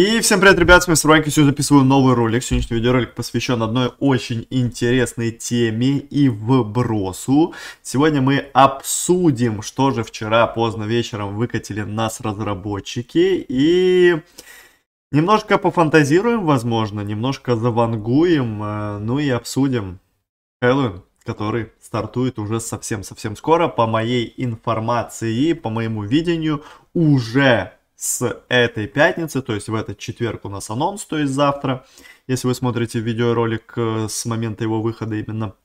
И всем привет, ребят, с вами Сурвайк, и сегодня записываю новый ролик. Сегодняшний видеоролик посвящен одной очень интересной теме и вбросу. Сегодня мы обсудим, что же вчера поздно вечером выкатили нас разработчики и... Немножко пофантазируем, возможно, немножко завангуем, э, ну и обсудим Хэллоуин, который стартует уже совсем-совсем скоро. По моей информации, по моему видению, уже с этой пятницы, то есть в этот четверг у нас анонс, то есть завтра, если вы смотрите видеоролик э, с момента его выхода именно.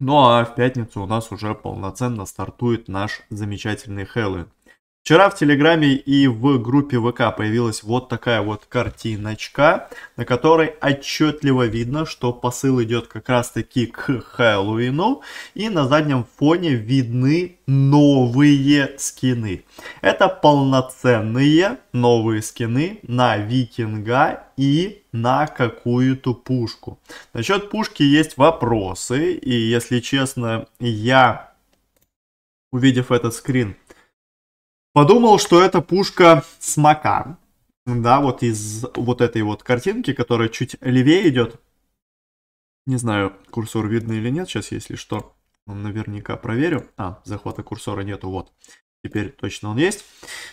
Ну а в пятницу у нас уже полноценно стартует наш замечательный Хэллоуин. Вчера в Телеграме и в группе ВК появилась вот такая вот картиночка, на которой отчетливо видно, что посыл идет как раз таки к Хэллоуину. И на заднем фоне видны новые скины. Это полноценные новые скины на Викинга и на какую-то пушку. Насчет пушки есть вопросы. И если честно, я, увидев этот скрин, Подумал, что это пушка Смока. Да, вот из вот этой вот картинки, которая чуть левее идет. Не знаю, курсор видно или нет. Сейчас, если что, наверняка проверю. А, захвата курсора нету, вот. Теперь точно он есть.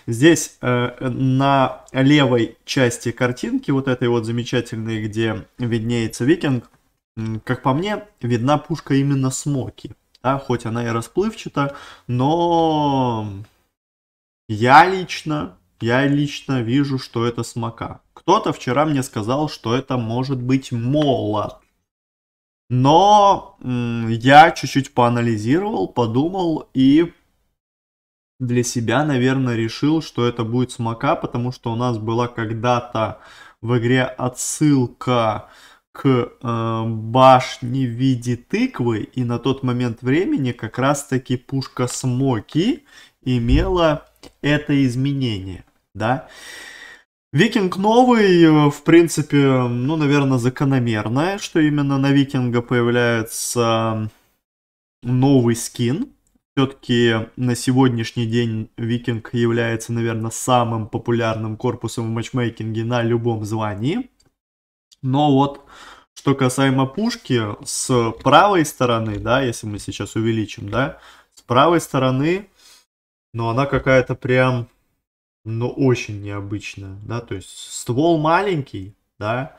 Здесь э, на левой части картинки, вот этой вот замечательной, где виднеется викинг, как по мне, видна пушка именно Смоки. Да, хоть она и расплывчата, но я лично, я лично вижу, что это смока. Кто-то вчера мне сказал, что это может быть молот. Но я чуть-чуть поанализировал, подумал и для себя, наверное, решил, что это будет смока, потому что у нас была когда-то в игре отсылка к э, башне в виде тыквы, и на тот момент времени как раз-таки пушка Смоки имела это изменение, да. Викинг новый, э, в принципе, ну, наверное, закономерное, что именно на Викинга появляется новый скин. Все-таки на сегодняшний день Викинг является, наверное, самым популярным корпусом в матчмейкинге на любом звании. Но вот что касаемо пушки, с правой стороны, да, если мы сейчас увеличим, да, с правой стороны, но ну, она какая-то прям, ну, очень необычная, да, то есть ствол маленький, да,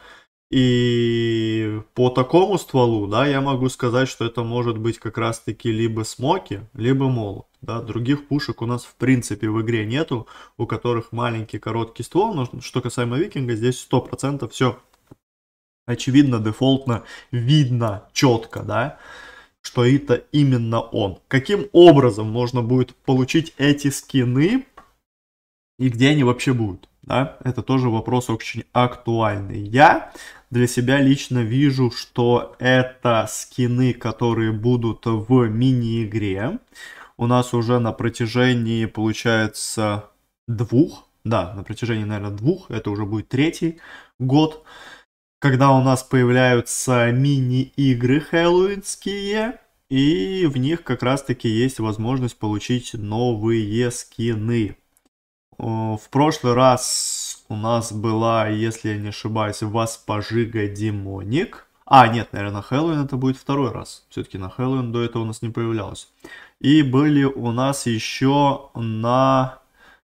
и по такому стволу, да, я могу сказать, что это может быть как раз-таки либо смоки, либо молот. Да, других пушек у нас в принципе в игре нету, у которых маленький короткий ствол, но что касаемо викинга, здесь 100% все очевидно, дефолтно видно четко, да, что это именно он. Каким образом можно будет получить эти скины и где они вообще будут? Да, это тоже вопрос очень актуальный. Я для себя лично вижу, что это скины, которые будут в мини-игре. У нас уже на протяжении, получается, двух, да, на протяжении, наверное, двух, это уже будет третий год, когда у нас появляются мини-игры хэллоуинские, и в них как раз-таки есть возможность получить новые скины. В прошлый раз у нас была, если я не ошибаюсь, Васпожига Демоник. А, нет, наверное, на Хэллоуин это будет второй раз. Все-таки на Хэллоуин до этого у нас не появлялось. И были у нас еще на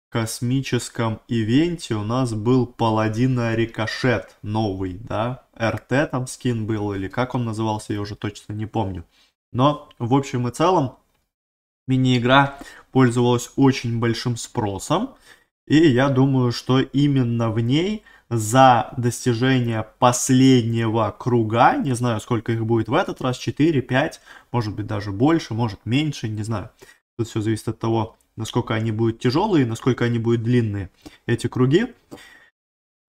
космическом ивенте у нас был Паладина Рикошет новый, да? РТ там скин был или как он назывался, я уже точно не помню. Но в общем и целом мини-игра пользовалась очень большим спросом. И я думаю, что именно в ней за достижение последнего круга, не знаю, сколько их будет в этот раз, 4, 5, может быть даже больше, может меньше, не знаю. Тут все зависит от того, насколько они будут тяжелые, насколько они будут длинные, эти круги,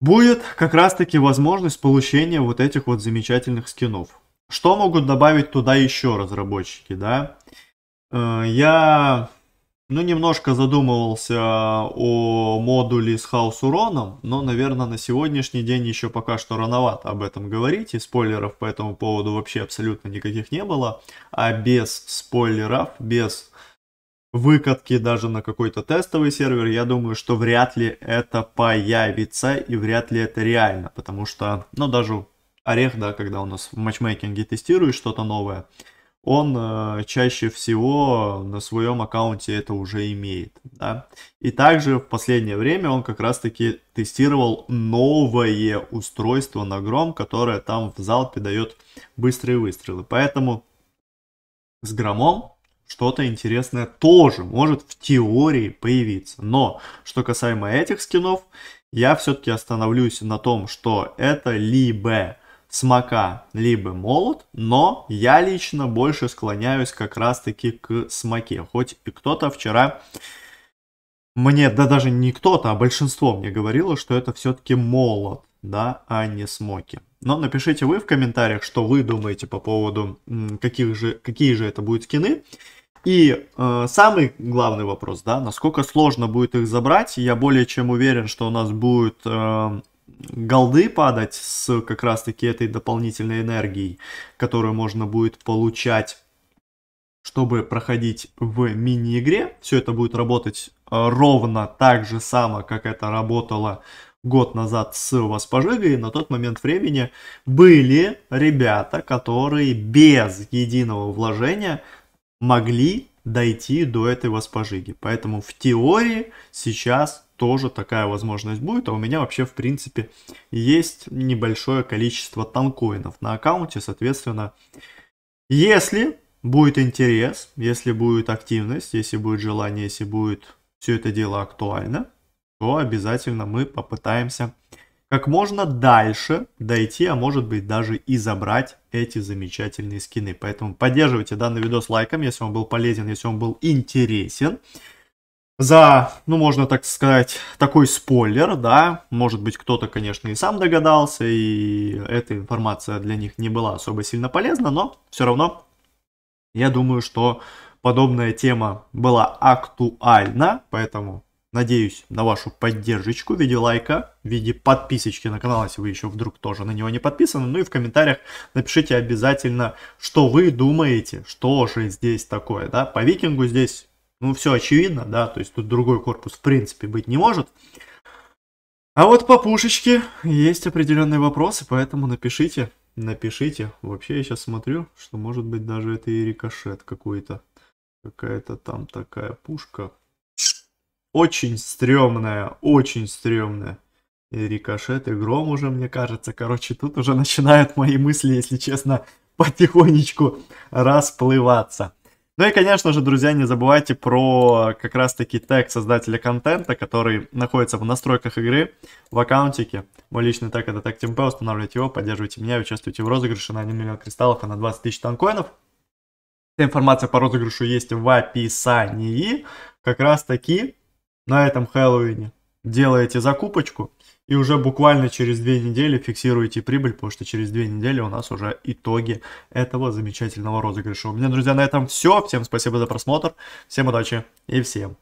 будет как раз-таки возможность получения вот этих вот замечательных скинов. Что могут добавить туда еще разработчики, да? Э, я, ну, немножко задумывался о модуле с хаос-уроном, но, наверное, на сегодняшний день еще пока что рановато об этом говорить, и спойлеров по этому поводу вообще абсолютно никаких не было, а без спойлеров, без выкатки даже на какой-то тестовый сервер, я думаю, что вряд ли это появится и вряд ли это реально, потому что, ну, даже Орех, да, когда у нас в матчмейкинге тестирует что-то новое, он э, чаще всего на своем аккаунте это уже имеет, да. И также в последнее время он как раз-таки тестировал новое устройство на Гром, которое там в залпе дает быстрые выстрелы, поэтому с Громом что-то интересное тоже может в теории появиться. Но что касаемо этих скинов, я все-таки остановлюсь на том, что это либо смока, либо молот, но я лично больше склоняюсь как раз-таки к смоке. Хоть и кто-то вчера мне, да даже не кто-то, а большинство мне говорило, что это все-таки молот, да, а не смоки. Но напишите вы в комментариях, что вы думаете по поводу, каких же, какие же это будут скины. И э, самый главный вопрос, да, насколько сложно будет их забрать. Я более чем уверен, что у нас будет э, голды падать с как раз-таки этой дополнительной энергией, которую можно будет получать, чтобы проходить в мини-игре. Все это будет работать э, ровно так же само, как это работало год назад с Воспожигой. На тот момент времени были ребята, которые без единого вложения могли дойти до этой воспожиги. Поэтому в теории сейчас тоже такая возможность будет, а у меня вообще в принципе есть небольшое количество танкоинов на аккаунте, соответственно, если будет интерес, если будет активность, если будет желание, если будет все это дело актуально, то обязательно мы попытаемся как можно дальше дойти, а может быть даже и забрать эти замечательные скины. Поэтому поддерживайте данный видос лайком, если он был полезен, если он был интересен. За, ну можно так сказать, такой спойлер, да, может быть кто-то, конечно, и сам догадался, и эта информация для них не была особо сильно полезна, но все равно я думаю, что подобная тема была актуальна, поэтому Надеюсь на вашу поддержку в виде лайка, в виде подписочки на канал, если вы еще вдруг тоже на него не подписаны. Ну и в комментариях напишите обязательно, что вы думаете, что же здесь такое. Да? По викингу здесь, ну, все очевидно, да, то есть тут другой корпус в принципе быть не может. А вот по пушечке есть определенные вопросы, поэтому напишите, напишите. Вообще я сейчас смотрю, что может быть даже это и рикошет какой-то. Какая-то там такая пушка очень стрёмная, очень стрёмная. И рикошет, и гром уже, мне кажется. Короче, тут уже начинают мои мысли, если честно, потихонечку расплываться. Ну и, конечно же, друзья, не забывайте про как раз-таки тег создателя контента, который находится в настройках игры, в аккаунтике. Мой личный тег это тег ТМП, устанавливайте его, поддерживайте меня, участвуйте в розыгрыше на 1 миллион кристаллов и на 20 тысяч танкоинов. Вся информация по розыгрышу есть в описании. Как раз-таки на этом Хэллоуине делаете закупочку и уже буквально через две недели фиксируете прибыль, потому что через две недели у нас уже итоги этого замечательного розыгрыша. У меня, друзья, на этом все. Всем спасибо за просмотр, всем удачи и всем